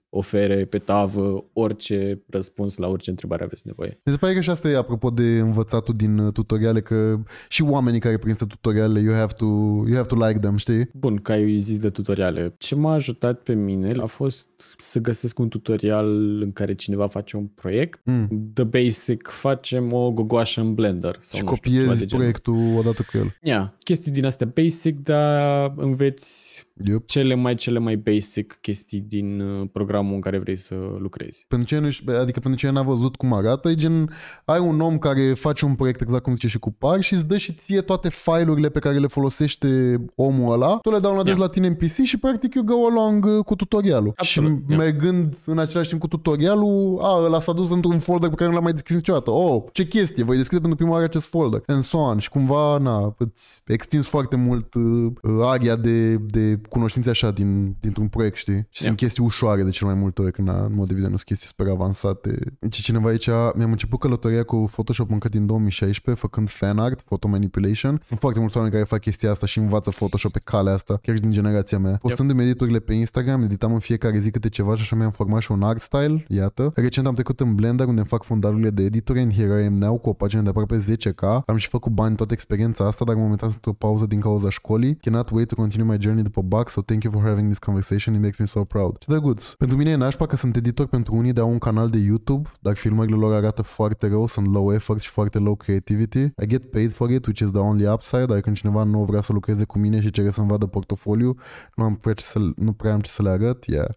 ofere pe tavă orice răspuns la orice întrebare aveți nevoie. Mi se pare că și asta e apropo de învățatul din uh, tutoriale, că și oamenii care prinsă tutoriale, you have to, you have to like them, știi? Bun, că ai zis de tutoriale. Ce m-a ajutat pe mine a fost să găsesc un tutorial în care cineva face un proiect. Mm. The basic, facem o gogoașă în Blender. Sau și copiezi știu, proiectul odată cu el. Yeah. Chestii din astea basic, dar înveți yep. cele mai cele mai basic chestii din uh, programul în care vrei să lucrezi. Pentru ce nu, adică pentru ce n-a văzut cum arată, e gen, ai un om care face un proiect exact cum zice și cu par și îți dă și ție toate file-urile pe care le folosește omul ăla, tu le la yeah. la tine în PC și practic you go along uh, cu tutorialul. Absolut. Și yeah. mergând în același timp cu tutorialul, a, ăla s-a dus într-un folder pe care nu l-am mai deschis niciodată. Oh, ce chestie, voi deschide pentru prima oară acest folder. And so on. Și cumva, na, îți extinzi foarte mult uh, aria de, de cunoștințe așa din, dintr-un proiect, știi? Și yeah. sunt chestii ușoare de cel mai multe ori, când, în mod evident, nu sunt chestii super avansate. Deci cineva aici, mi-am început călătoria cu Photoshop încă din 2016, făcând fan art, photo manipulation. Sunt foarte mulți oameni care fac chestia asta și învață Photoshop pe calea asta, chiar și din generația mea. Postând yep. editurile pe Instagram, editam în fiecare zi câte ceva și așa mi-am format și un art style, iată. Recent am trecut în Blender unde îmi fac fundalurile de editor în Here I Am Now cu o pagină de aproape 10k. Am și făcut bani toată experiența asta, dar momentan sunt o pauză din cauza școlii. Cannot wait to continue my journey după Bug, so thank you for having this conversation, it makes me so proud. Și drăguț, Pentru mine e nașpa că sunt editor pentru unii de au un canal de YouTube, dar filmările lor arată foarte rău, sunt low effort și foarte low creativity. I get paid for it, which is the only upside, dar când cineva nu vrea să lucreze cu mine și cere să-mi vadă portofoliu, nu am prea ce să, nu prea am ce să le arăt, yeah.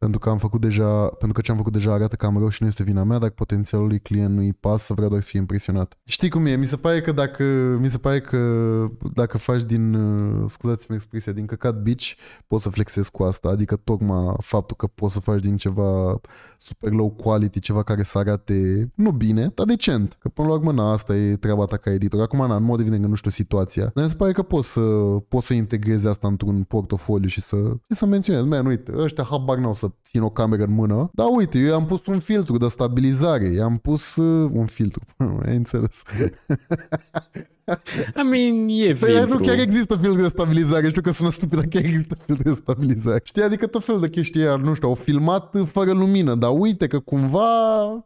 Pentru că am făcut deja, pentru că ce am făcut deja arată cam rău și nu este vina mea, dacă potențialul lui client nu-i pas să vrea doar să fie impresionat. Știi cum e? Mi se pare că dacă, mi se pare că dacă faci din, uh, scuzați-mi expresia, din căcat bici, poți să flexezi cu asta. Adică tocmai faptul că poți să faci din ceva super low quality, ceva care să arate nu bine, dar decent. Că până la urmă, na, asta e treaba ta ca editor. Acum, na, în mod evident că nu știu situația, dar mi se pare că poți să, poți să integrezi asta într-un portofoliu și să, și să menționezi. Man, uite, ăștia habar n-au să țin o cameră în mână. Dar uite, eu i-am pus un filtru de stabilizare, i-am pus uh, un filtru, ai înțeles. I mean, e păi, Nu, chiar există filtre de stabilizare. Știu că sună stupid, dar chiar există filtre de stabilizare. Știi, adică tot felul de chestii, iar nu știu, au filmat fără lumină, dar uite că cumva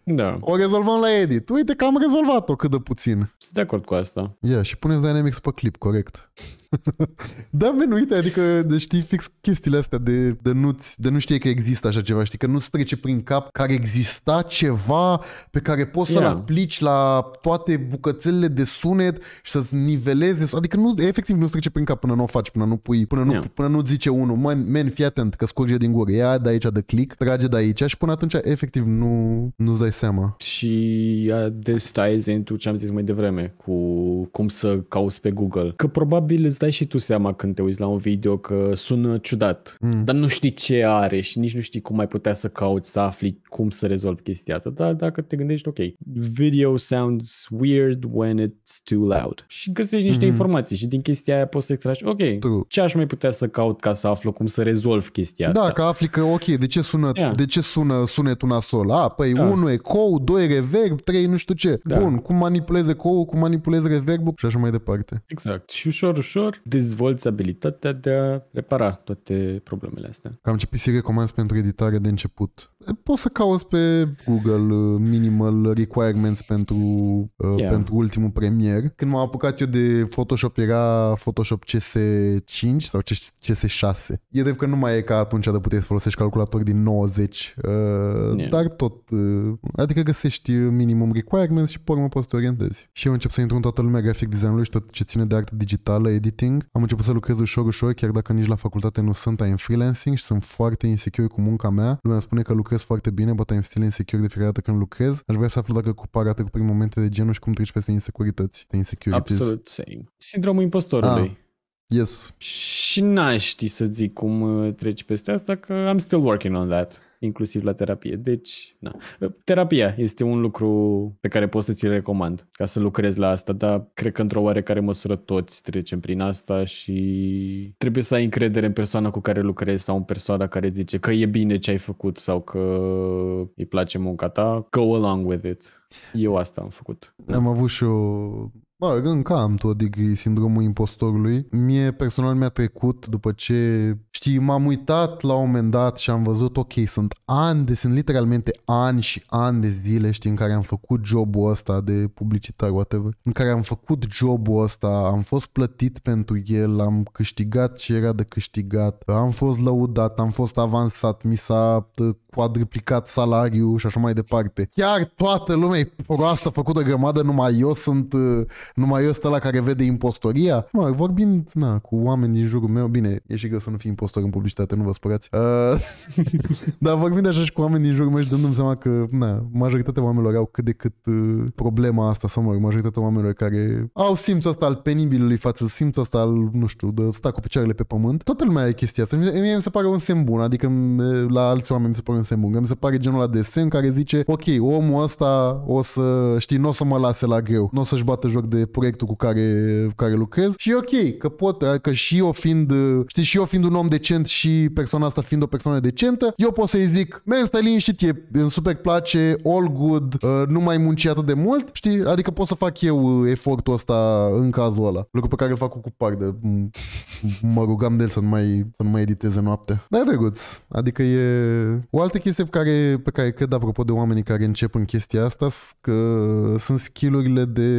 da. o rezolvăm la edit. Uite că am rezolvat-o cât de puțin. Sunt de acord cu asta. Ia, yeah, și punem Dynamics pe clip, corect. da, men, uite, adică știi fix chestiile astea de, de, nu, de nu știe că există așa ceva, știi, că nu-ți trece prin cap ar exista ceva pe care poți yeah. să-l aplici la toate bucățelele de sunet și să-ți niveleze, adică nu, efectiv nu trece prin cap până nu o faci, până nu pui, până nu, yeah. până nu zice unul, man, man, fii atent că scurge din gură, ia de aici de click, trage de aici și până atunci efectiv nu, nu-ți dai seama. Și destaiezi într ce am zis mai devreme, cu cum să cauți pe Google. Că probabil îți dai și tu seama când te uiți la un video că sună ciudat, mm. dar nu știi ce are și nici nu știi cum mai putea să cauți, să afli cum să rezolvi chestia asta, dar dacă te gândești, ok, video sounds weird when it's too loud și găsești niște mm-hmm. informații și din chestia aia poți să extragi, ok, True. ce aș mai putea să caut ca să aflu cum să rezolv chestia da, asta? Da, că afli că, ok, de ce sună, yeah. de ce sună sunetul nasol? A, păi da. 1 doi e reverb, trei nu știu ce. Da. Bun, cum manipulez ecou, cum manipulez reverb și așa mai departe. Exact. Și ușor, ușor dezvolți abilitatea de a repara toate problemele astea. Cam ce PC recomand pentru editare de început? poți să cauți pe Google uh, minimal requirements pentru, uh, yeah. pentru ultimul premier. Când m-am apucat eu de Photoshop era Photoshop CS5 sau CS6. E drept că nu mai e ca atunci de puteți folosești calculator din 90, uh, yeah. dar tot, adică găsești minimum requirements și pe poți să te orientezi. Și eu încep să intru în toată lumea grafic design-ului și tot ce ține de artă digitală, editing. Am început să lucrez ușor, ușor, chiar dacă nici la facultate nu sunt, ai în freelancing și sunt foarte insecure cu munca mea. Lumea spune că lucrez lucrez foarte bine, but I'm still insecure de fiecare dată când lucrez. Aș vrea să aflu dacă cu parată cu prin momente de genul și cum treci peste insecurități, de insecurities. Absolut same. Sindromul impostorului. Ah. Yes. Și n-aș ști să zic cum uh, treci peste asta, că I'm still working on that, inclusiv la terapie. Deci, na. Uh, terapia este un lucru pe care pot să ți-l recomand ca să lucrezi la asta, dar cred că într-o oarecare măsură toți trecem prin asta și trebuie să ai încredere în persoana cu care lucrezi sau în persoana care zice că e bine ce ai făcut sau că îi place munca ta. Go along with it. Eu asta am făcut. Am avut și o Parcă încă am tot degree sindromul impostorului. Mie personal mi-a trecut după ce, știi, m-am uitat la un moment dat și am văzut, ok, sunt ani, de, sunt literalmente ani și ani de zile, știi, în care am făcut jobul ăsta de publicitar, whatever, în care am făcut jobul ăsta, am fost plătit pentru el, am câștigat ce era de câștigat, am fost lăudat, am fost avansat, mi s-a uh, quadruplicat salariul și așa mai departe. Chiar toată lumea e proastă, făcută grămadă, numai eu sunt uh, numai ăsta la care vede impostoria. Mă, vorbind na, cu oameni din jurul meu, bine, e și să nu fii impostor în publicitate, nu vă spărați. Uh, dar vorbind așa și cu oameni din jurul meu și dându-mi seama că na, majoritatea oamenilor au cât de cât uh, problema asta, sau mă majoritatea oamenilor care au simțul ăsta al penibilului față, simțul ăsta al, nu știu, de sta cu picioarele pe pământ. Toată lumea e chestia asta. Mie mi se pare un semn bun, adică la alți oameni mi se pare un semn bun. Mi se pare genul ăla de semn care zice, ok, omul ăsta o să, știi, nu o să mă lase la greu, nu o să-și bată joc de de proiectul cu care, cu care lucrez și e ok că pot, că și eu fiind, știi, și eu fiind un om decent și persoana asta fiind o persoană decentă, eu pot să-i zic, men, stai liniștit, e, îmi super place, all good, uh, nu mai munci atât de mult, știi, adică pot să fac eu uh, efortul ăsta în cazul ăla, lucru pe care îl fac cu cupac de mă rugam de el să nu mai, să nu mai editeze noapte Dar e drăguț. Adică e o altă chestie pe care, pe care cred apropo de oamenii care încep în chestia asta că sunt skillurile de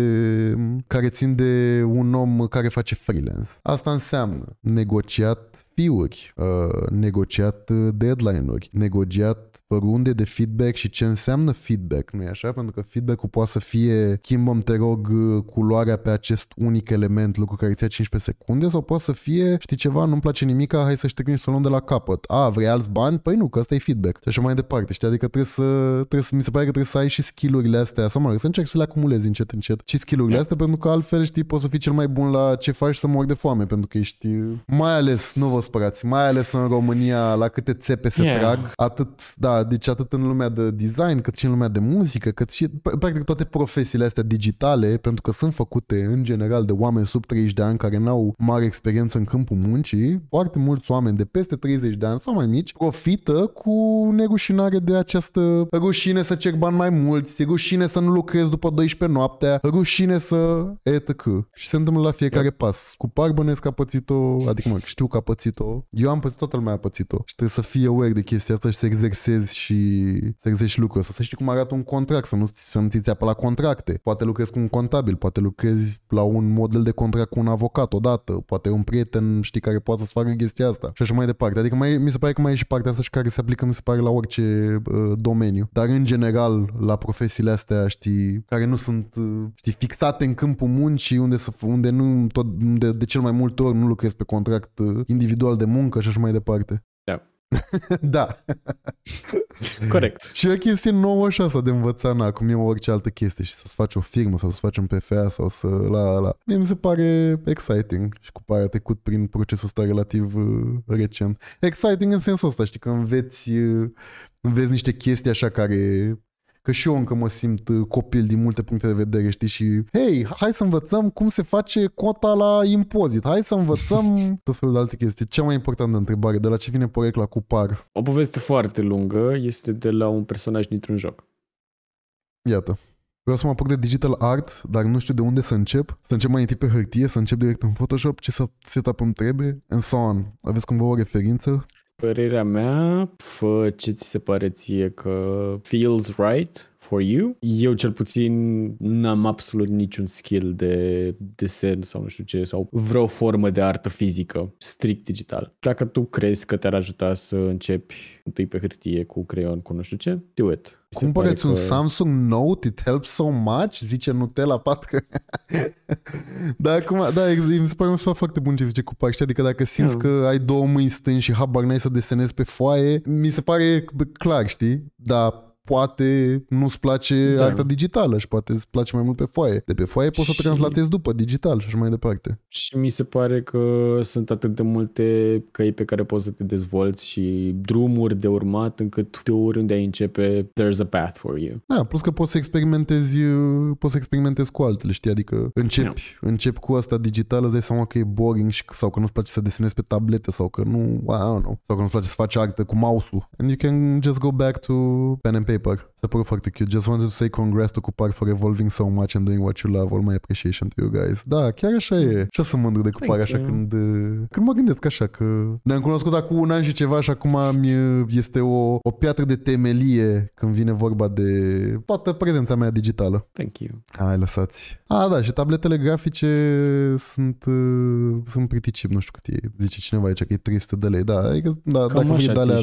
care țin de un om care face freelance. Asta înseamnă negociat fiuri, uh, negociat uh, deadline-uri, negociat pe runde de feedback și ce înseamnă feedback, nu-i așa? Pentru că feedback-ul poate să fie schimbăm, te rog, culoarea pe acest unic element, lucru care ți-a 15 secunde, sau poate să fie, știi ceva, nu-mi place nimic, hai să ștergim și să luăm de la capăt. A, vrei alți bani? Păi nu, că asta e feedback. Și așa mai departe, știi? Adică trebuie să, trebuie să, mi se pare că trebuie să ai și skillurile astea, sau mă rog, să încerci să le acumulezi încet, încet. Și skillurile da. astea, pentru că altfel, știi, poți să fii cel mai bun la ce faci să mor de foame, pentru că ești, mai ales, nu vă spărați, mai ales în România, la câte țepe se yeah. trag, atât, da, deci atât în lumea de design, cât și în lumea de muzică, cât și practic toate profesiile astea digitale, pentru că sunt făcute în general de oameni sub 30 de ani care n-au mare experiență în câmpul muncii, foarte mulți oameni de peste 30 de ani sau mai mici profită cu nerușinare de această rușine să cer bani mai mulți, rușine să nu lucrezi după 12 noaptea, rușine să etc. Și se întâmplă la fiecare yeah. Da. pas. Cu Parbănescu a pățit-o, adică mă, știu că a pățit-o, eu am pățit, toată lumea a pățit-o și trebuie să fie aware de chestia asta și să exersezi pierzi și să găsești lucruri. Să, să știi cum arată un contract, să nu, să nu ți la contracte. Poate lucrezi cu un contabil, poate lucrezi la un model de contract cu un avocat odată, poate un prieten, știi, care poate să-ți facă chestia asta și așa mai departe. Adică mai, mi se pare că mai e și partea asta și care se aplică, mi se pare, la orice uh, domeniu. Dar în general, la profesiile astea, știi, care nu sunt, uh, știi, fixate în câmpul muncii, unde, să, unde nu, tot, unde de cel mai multe ori nu lucrezi pe contract uh, individual de muncă și așa mai departe. da. Corect. și e o chestie nouă așa asta de învățat, na, cum e orice altă chestie și să-ți faci o firmă sau să faci un PFA sau să la la. Mie mi se pare exciting și cu pare trecut prin procesul ăsta relativ uh, recent. Exciting în sensul ăsta, știi, că înveți, uh, înveți niște chestii așa care Că și eu încă mă simt uh, copil din multe puncte de vedere, știi? Și, hei, hai să învățăm cum se face cota la impozit. Hai să învățăm tot felul de alte chestii. Cea mai importantă întrebare, de la ce vine porecla cu par? O poveste foarte lungă este de la un personaj dintr-un joc. Iată. Vreau să mă apuc de digital art, dar nu știu de unde să încep. Să încep mai întâi pe hârtie, să încep direct în Photoshop, ce setup îmi trebuie, and so on. Aveți cumva o referință? Părerea mea, fă ce ți se pare ție că feels right for you. Eu cel puțin n-am absolut niciun skill de desen sau nu știu ce, sau vreo formă de artă fizică, strict digital. Dacă tu crezi că te-ar ajuta să începi întâi pe hârtie cu creion, cu nu știu ce, do it Cumpăreți că... un Samsung Note, it helps so much, zice Nutella patcă. da, acum, da, mi se pare un sfat foarte bun ce zice cu pac, adică dacă simți mm. că ai două mâini stângi și habar n-ai să desenezi pe foaie, mi se pare clar, știi? Dar poate nu-ți place da. arta digitală și poate îți place mai mult pe foaie. De pe foaie poți și... să translatezi după digital și așa mai departe. Și mi se pare că sunt atât de multe căi pe care poți să te dezvolți și drumuri de urmat încât de oriunde ai începe, there's a path for you. Da, plus că poți să experimentezi, poți să experimentezi cu altele, știi? Adică începi, no. Da. începi cu asta digitală, îți dai seama că e boring și, sau că nu-ți place să desenezi pe tablete sau că nu, I don't know, sau că nu-ți place să faci artă cu mouse-ul. And you can just go back to pen and paper Facebook Se pare foarte cute. Just wanted to say congrats to Cupar for evolving so much and doing what you love. All my appreciation to you guys. Da, chiar așa e. Ce să mândru de Cupar așa când, uh, când mă gândesc așa că ne-am cunoscut acum un an și ceva și acum uh, este o, o piatră de temelie când vine vorba de toată prezența mea digitală. Thank you. Hai, lăsați. A, da, și tabletele grafice sunt, uh, sunt priticip, nu știu cât e. Zice cineva aici că e 300 de lei. Da, adică, da Cam dacă vrei de alea,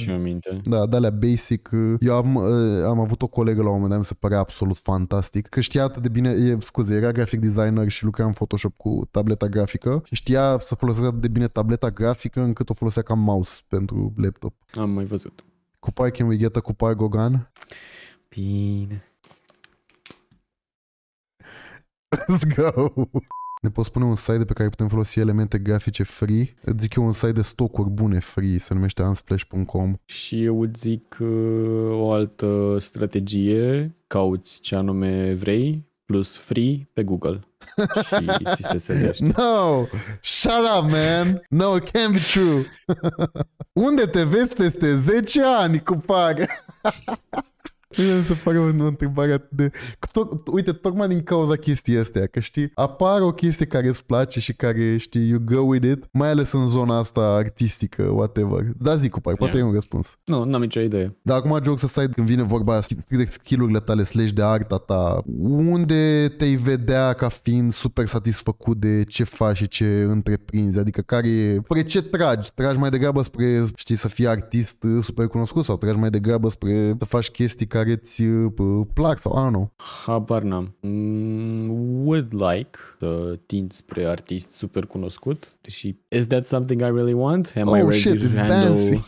da, de alea basic. Uh, eu am, uh, am avut o colegă la un moment dat, mi se părea absolut fantastic, că știa atât de bine, e, scuze, era grafic designer și lucra în Photoshop cu tableta grafică și știa să folosească atât de bine tableta grafică încât o folosea ca mouse pentru laptop. Am mai văzut. Cu Pai Can We Get a Cupai Gogan? Bine. Let's go ne poți spune un site de pe care putem folosi elemente grafice free. Îți zic eu un site de stocuri bune free, se numește unsplash.com. Și eu îți zic uh, o altă strategie, cauți ce anume vrei, plus free pe Google. și ți se No! Shut up, man! No, it can't be true! Unde te vezi peste 10 ani cu pag? să pare o întrebare atât de... uite, tocmai din cauza chestii astea, că știi, apar o chestie care îți place și care, știi, you go with it, mai ales în zona asta artistică, whatever. Da, zic cu pare, poate yeah. e un răspuns. Nu, n-am nicio idee. Dar acum joc să stai când vine vorba de skill-urile tale slash de arta ta, unde te-ai vedea ca fiind super satisfăcut de ce faci și ce întreprinzi? Adică care e... Spre ce tragi? Tragi mai degrabă spre, știi, să fii artist eh, super cunoscut sau tragi mai degrabă spre să faci chestii care care ți uh, plac sau anu? Habar n-am. Mm, would like să tind spre artist super cunoscut și is that something I really want? Am oh, I ready shit, to handle...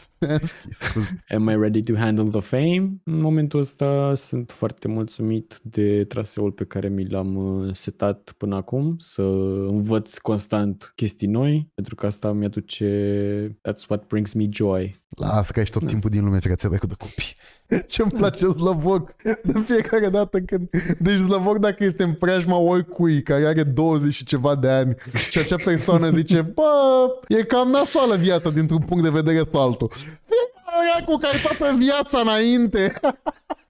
Am I ready to handle the fame? În momentul ăsta sunt foarte mulțumit de traseul pe care mi l-am uh, setat până acum, să învăț constant chestii noi, pentru că asta mi-aduce... That's what brings me joy Lasă că ești tot da. timpul din lume fiecare ți cu de copii. Ce-mi place la voc de fiecare dată când... Deci voc dacă este în preajma oricui care are 20 și ceva de ani și acea persoană zice bă, e cam nasoală viața dintr-un punct de vedere sau altul. Aia cu care toată viața înainte.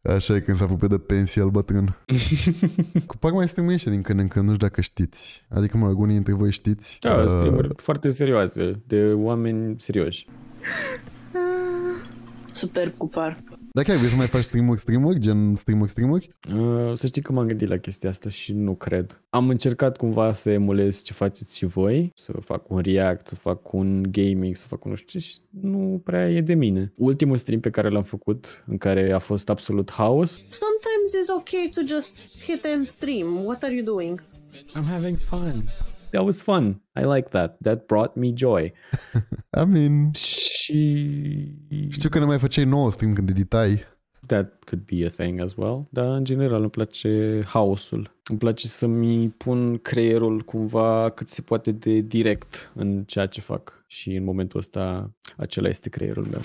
Așa e când s-a făcut de pensie al bătrân. cu par mai streamuiește din când în când, nu știu dacă știți. Adică, mă, unii dintre voi știți. Da, uh... foarte serioase, de oameni serioși superb cu par. Dacă ai să mai faci streamuri, streamuri, gen streamuri, streamuri? Uh, să știi că m-am gândit la chestia asta și nu cred. Am încercat cumva să emulez ce faceți și voi, să fac un react, să fac un gaming, să fac un nu știu ce și nu prea e de mine. Ultimul stream pe care l-am făcut, în care a fost absolut haos. Sometimes it's okay to just hit and stream. What are you doing? I'm having fun. That was fun. I like that. That brought me joy. I mean și... Știu că nu mai făceai 9 stream când editai. That could be a thing as well, dar în general îmi place haosul. Îmi place să-mi pun creierul cumva cât se poate de direct în ceea ce fac și în momentul ăsta acela este creierul meu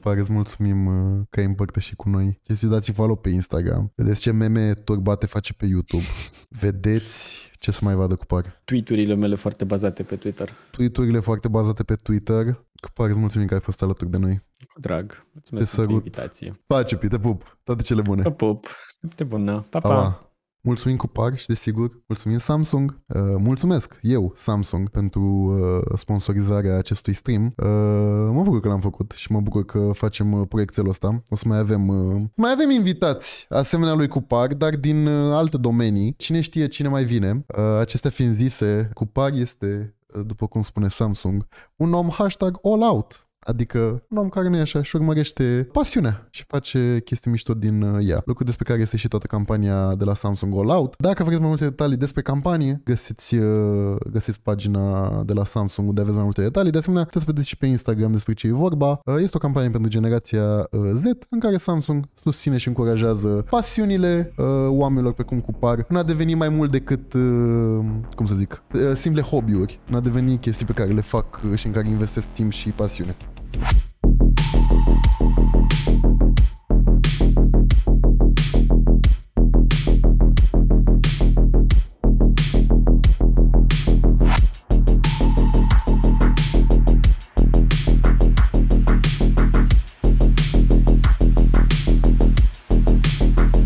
pare, îți mulțumim uh, că ai împărtășit cu noi. Și să dați follow pe Instagram. Vedeți ce meme turbate face pe YouTube. Vedeți ce să mai vadă cu pare. Tweeturile mele foarte bazate pe Twitter. Tweeturile foarte bazate pe Twitter. Căpac, îți mulțumim că ai fost alături de noi. Cu drag. Mulțumesc te pentru invitație. Pace, te pup. Toate cele bune. Te pup. Te bună. Pa, pa. pa. Mulțumim cu par și desigur mulțumim Samsung. Uh, mulțumesc eu, Samsung, pentru uh, sponsorizarea acestui stream. Uh, mă bucur că l-am făcut și mă bucur că facem uh, proiectul ăsta. O să mai avem uh, mai avem invitați asemenea lui Cupar, dar din uh, alte domenii. Cine știe cine mai vine. Uh, acestea fiind zise, Cupar este după cum spune Samsung, un om hashtag all out. Adică un om care nu e așa și urmărește pasiunea și face chestii mișto din uh, ea. Lucru despre care este și toată campania de la Samsung All Out. Dacă vreți mai multe detalii despre campanie, găsiți, uh, găsiți pagina de la Samsung unde aveți mai multe detalii. De asemenea, puteți să vedeți și pe Instagram despre ce e vorba. Uh, este o campanie pentru generația Z în care Samsung susține și încurajează pasiunile oamenilor pe cum cupar în a deveni mai mult decât, cum să zic, simple hobby-uri, în a deveni chestii pe care le fac și în care investesc timp și pasiune. you